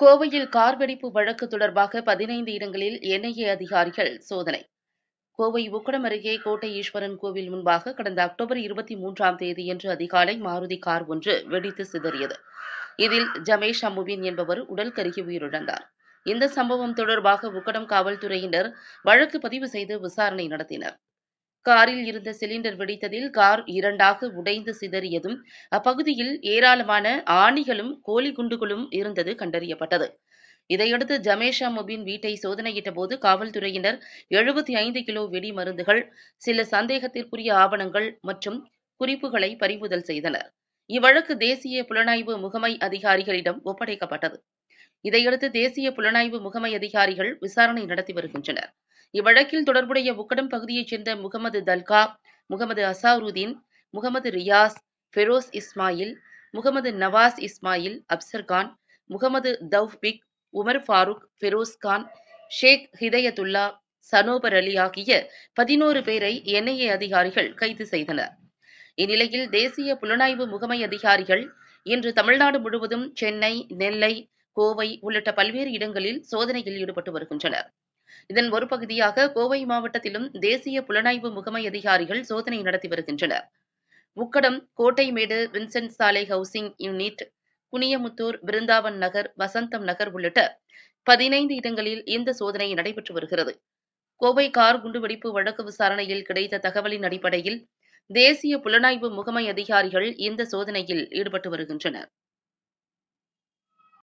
கோவையில் கார் வெடிப்பு வழக்கு தொடர்பாக பதினைந்து இடங்களில் என்ஐஏ அதிகாரிகள் சோதனை கோவை உக்கடம் அருகே கோட்டை ஈஸ்வரன் கோவில் முன்பாக கடந்த அக்டோபர் இருபத்தி மூன்றாம் தேதியன்று அதிகாலை மாருதி கார் ஒன்று வெடித்து சிதறியது இதில் ஜமேஷ் அம்முவின் என்பவர் உடல் கருகி உயிரிழந்தார் இந்த சம்பவம் தொடர்பாக உக்கடம் காவல்துறையினர் வழக்கு பதிவு செய்து விசாரணை நடத்தினர் காரில் இருந்த சிலிண்டர் வெடித்ததில் கார் இரண்டாக உடைந்து சிதறியதும் அப்பகுதியில் ஏராளமான ஆணிகளும் கோழி குண்டுகளும் இருந்தது கண்டறியப்பட்டது இதையடுத்து ஜமேஷா முபின் வீட்டை சோதனையிட்ட போது காவல்துறையினர் எழுபத்தி ஐந்து கிலோ வெடி மருந்துகள் சில சந்தேகத்திற்குரிய ஆவணங்கள் மற்றும் குறிப்புகளை பறிமுதல் செய்தனர் இவ்வழக்கு தேசிய புலனாய்வு முகமை அதிகாரிகளிடம் ஒப்படைக்கப்பட்டது இதையடுத்து தேசிய புலனாய்வு முகமை அதிகாரிகள் விசாரணை நடத்தி வருகின்றனர் இவ்வழக்கில் தொடர்புடைய உக்கடம் பகுதியைச் சேர்ந்த முகமது தல்கா முகமது அசாருதீன் முகமது ரியாஸ் ஃபெரோஸ் இஸ்மாயில் முகமது நவாஸ் இஸ்மாயில் அப்சர்கான் முகமது தௌஃபிக் உமர் ஃபாரூக் ஃபெரோஸ் கான் ஷேக் ஹிதயத்துல்லா சனோபர் அலி ஆகிய பதினோரு பேரை என்ஐஏ அதிகாரிகள் கைது செய்தனர் இந்நிலையில் தேசிய புலனாய்வு முகமை அதிகாரிகள் இன்று தமிழ்நாடு முழுவதும் சென்னை நெல்லை கோவை உள்ளிட்ட பல்வேறு இடங்களில் சோதனையில் ஈடுபட்டு வருகின்றனர் இதன் ஒரு பகுதியாக கோவை மாவட்டத்திலும் தேசிய புலனாய்வு முகமை அதிகாரிகள் சோதனை நடத்தி வருகின்றனர் உக்கடம் கோட்டைமேடு வின்சென்ட் சாலை ஹவுசிங் யூனிட் குனியமுத்தூர் பிருந்தாவன் நகர் வசந்தம் நகர் உள்ளிட்ட பதினைந்து இடங்களில் இந்த சோதனை நடைபெற்று வருகிறது கோவை கார் குண்டுவெடிப்பு வழக்கு விசாரணையில் கிடைத்த தகவலின் அடிப்படையில் தேசிய புலனாய்வு முகமை அதிகாரிகள் இந்த சோதனையில் ஈடுபட்டு வருகின்றனர்